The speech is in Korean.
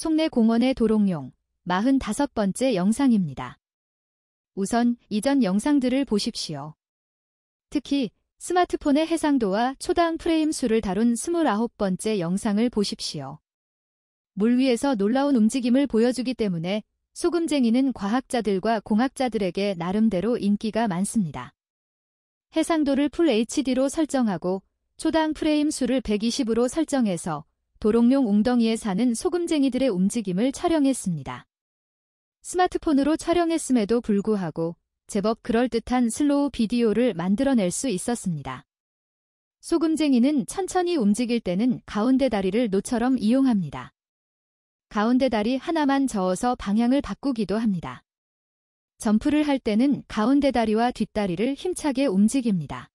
속내 공원의 도롱뇽 45번째 영상입니다. 우선 이전 영상들을 보십시오. 특히 스마트폰의 해상도와 초당 프레임 수를 다룬 29번째 영상을 보십시오. 물 위에서 놀라운 움직임을 보여주기 때문에 소금쟁이는 과학자들과 공학자들에게 나름대로 인기가 많습니다. 해상도를 풀 HD로 설정하고 초당 프레임 수를 120으로 설정해서 도롱뇽 웅덩이에 사는 소금쟁이들의 움직임을 촬영했습니다. 스마트폰으로 촬영했음에도 불구하고 제법 그럴듯한 슬로우 비디오를 만들어낼 수 있었습니다. 소금쟁이는 천천히 움직일 때는 가운데 다리를 노처럼 이용합니다. 가운데 다리 하나만 저어서 방향을 바꾸기도 합니다. 점프를 할 때는 가운데 다리와 뒷다리를 힘차게 움직입니다.